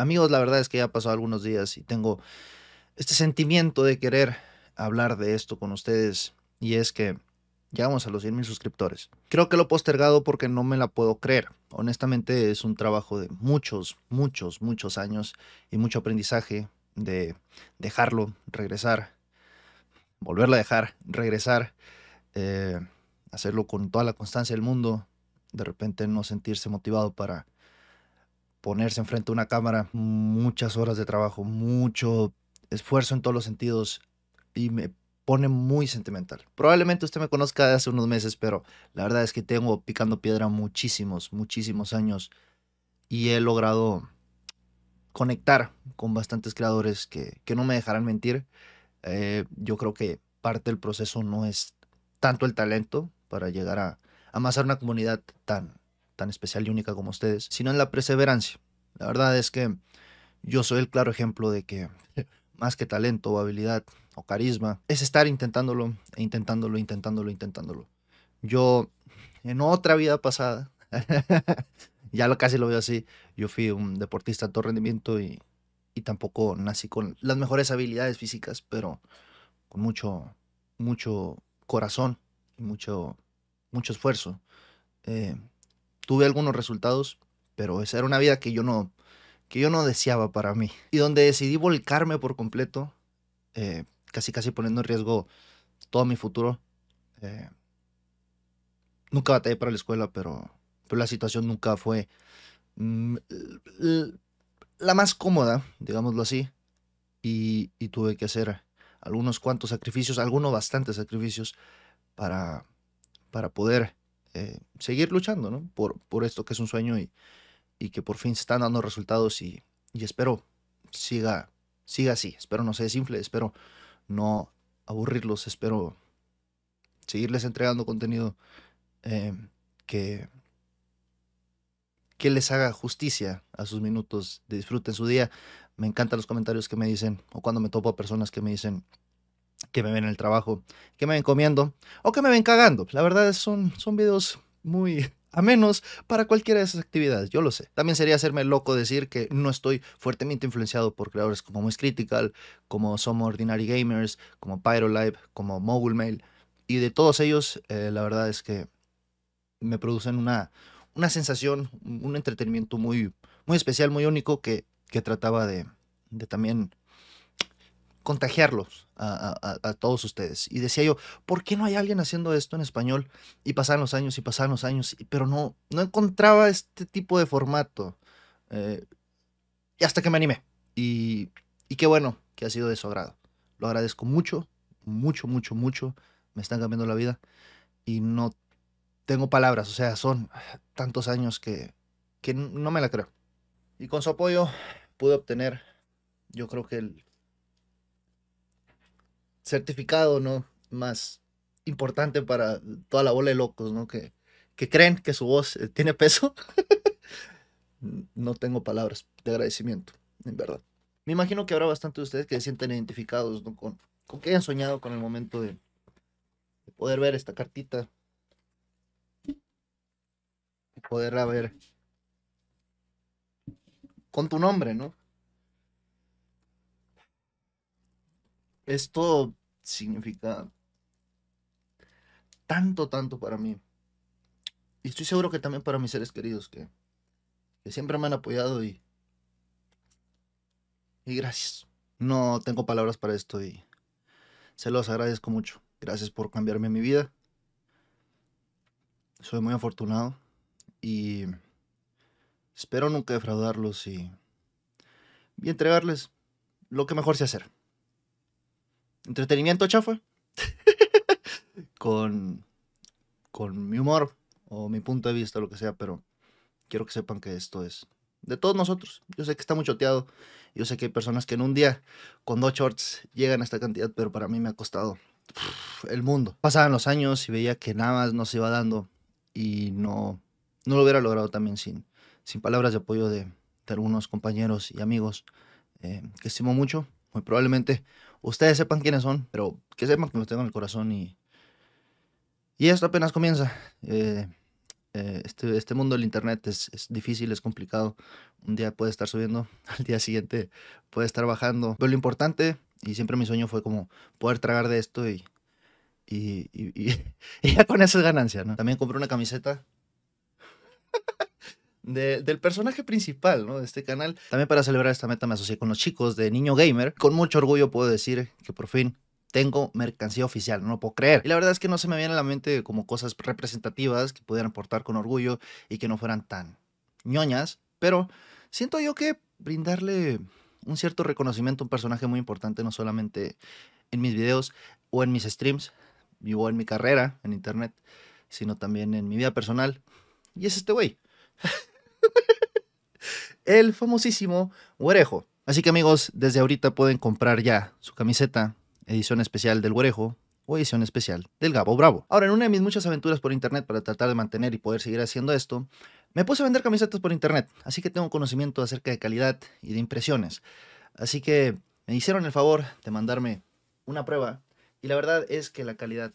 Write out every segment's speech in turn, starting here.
Amigos, la verdad es que ya ha pasado algunos días y tengo este sentimiento de querer hablar de esto con ustedes y es que llegamos a los 100 mil suscriptores. Creo que lo he postergado porque no me la puedo creer. Honestamente es un trabajo de muchos, muchos, muchos años y mucho aprendizaje de dejarlo, regresar, volverlo a dejar, regresar, eh, hacerlo con toda la constancia del mundo, de repente no sentirse motivado para ponerse enfrente a una cámara, muchas horas de trabajo, mucho esfuerzo en todos los sentidos y me pone muy sentimental. Probablemente usted me conozca de hace unos meses, pero la verdad es que tengo picando piedra muchísimos, muchísimos años y he logrado conectar con bastantes creadores que, no me dejarán mentir. Eh, yo creo que parte del proceso no es tanto el talento para llegar a amasar una comunidad tan, tan especial y única como ustedes, sino en la perseverancia. La verdad es que yo soy el claro ejemplo de que más que talento o habilidad o carisma, es estar intentándolo e intentándolo, e intentándolo, e intentándolo. Yo, en otra vida pasada, ya casi lo veo así, yo fui un deportista de todo rendimiento y, tampoco nací con las mejores habilidades físicas, pero con mucho, mucho corazón y mucho, mucho esfuerzo. Eh, Tuve algunos resultados, pero esa era una vida que yo no, que yo no deseaba para mí. Y donde decidí volcarme por completo, eh, casi casi poniendo en riesgo todo mi futuro. Eh, nunca batallé para la escuela, pero, la situación nunca fue mm, la más cómoda, digámoslo así. Y, tuve que hacer algunos cuantos sacrificios, algunos bastantes sacrificios para, para poder eh, seguir luchando por, por esto que es un sueño y, y que por fin se están dando resultados y, espero siga, siga así, espero no se simple espero no aburrirlos, espero seguirles entregando contenido em, que, que les haga justicia a sus minutos, disfruten su día. Me encantan los comentarios que me dicen o cuando me topo a personas que me dicen, que me ven en el trabajo, que me ven comiendo o que me ven cagando. La verdad son, son videos muy a menos para cualquiera de esas actividades, yo lo sé. También sería hacerme loco decir que no estoy fuertemente influenciado por creadores como Moist Critical, como Somo Ordinary Gamers, como Pyrolive, como Mobile Mail. Y de todos ellos, eh, la verdad es que me producen una, una sensación, un entretenimiento muy, muy especial, muy único que, que trataba de, de también contagiarlos a, todos ustedes. Y decía yo, ¿por qué no hay alguien haciendo esto en español? Y pasaban los años y pasaban los años, pero no, no encontraba este tipo de formato. Eh, y hasta que me animé. Y, qué bueno que ha sido de su agrado. Lo agradezco mucho, mucho, mucho, mucho. Me están cambiando la vida. Y no tengo palabras, o sea, son tantos años que, que no me la creo. Y con su apoyo pude obtener, yo creo que el certificado, ¿no? Más importante para toda la bola de locos, ¿no? Que, que creen que su voz eh, tiene peso. no tengo palabras de agradecimiento, en verdad. Me imagino que habrá bastante de ustedes que se sienten identificados ¿no? con, con que hayan soñado con el momento de, poder ver esta cartita. poderla ver con tu nombre, ¿no? Esto significa tanto, tanto para mí. Y estoy seguro que también para mis seres queridos que, siempre me han apoyado y, y gracias. No tengo palabras para esto y se los agradezco mucho. Gracias por cambiarme mi vida. Soy muy afortunado y espero nunca defraudarlos y, y entregarles lo que mejor sé hacer entretenimiento chafa con, con mi humor o mi punto de vista, lo que sea, pero quiero que sepan que esto es de todos nosotros. Yo sé que está muy choteado, yo sé que hay personas que en un día con dos shorts llegan a esta cantidad, pero para mí me ha costado el mundo. Pasaban los años y veía que nada más no iba dando y no, no lo hubiera logrado también sin, sin palabras de apoyo de, algunos compañeros y amigos eh, que estimo mucho. Muy probablemente ustedes sepan quiénes son, pero que sepan que me tengo en el corazón y, y esto apenas comienza. Eh, eh, este, este, mundo del Internet es, difícil, es complicado. Un día puede estar subiendo, al día siguiente puede estar bajando. Pero lo importante, y siempre mi sueño fue como poder tragar de esto y, y, y, ya con eso es ganancia. ¿no? También compré una camiseta del personaje principal de este canal. También para celebrar esta meta me asocié con los chicos de Niño Gamer. Con mucho orgullo puedo decir que por fin tengo mercancía oficial, no puedo creer. Y la verdad es que no se me viene a la mente como cosas representativas que pudieran portar con orgullo y que no fueran tan ñoñas, pero siento yo que brindarle un cierto reconocimiento a un personaje muy importante, no solamente en mis videos o en mis streams, Vivo en mi carrera en internet, sino también en mi vida personal, y es este güey. el famosísimo Guarejo. Así que amigos, desde ahorita pueden comprar ya su camiseta, edición especial del Guarejo o edición especial del Gabo Bravo. Ahora, en una de mis muchas aventuras por internet para tratar de mantener y poder seguir haciendo esto, me puse a vender camisetas por internet, así que tengo conocimiento acerca de calidad y de impresiones. Así que me hicieron el favor de mandarme una prueba y la verdad es que la calidad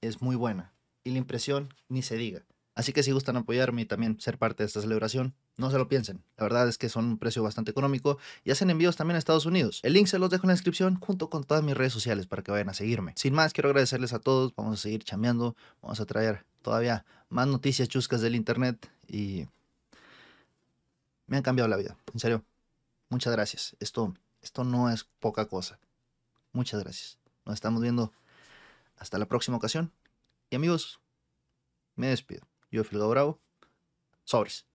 es muy buena y la impresión ni se diga. Así que si gustan apoyarme y también ser parte de esta celebración, no se lo piensen. La verdad es que son un precio bastante económico y hacen envíos también a Estados Unidos. El link se los dejo en la descripción junto con todas mis redes sociales para que vayan a seguirme. Sin más, quiero agradecerles a todos. Vamos a seguir chameando. Vamos a traer todavía más noticias chuscas del internet y me han cambiado la vida. En serio, muchas gracias. Esto, esto no es poca cosa. Muchas gracias. Nos estamos viendo hasta la próxima ocasión. Y amigos, me despido. Yo, Filgado Bravo. Sobres.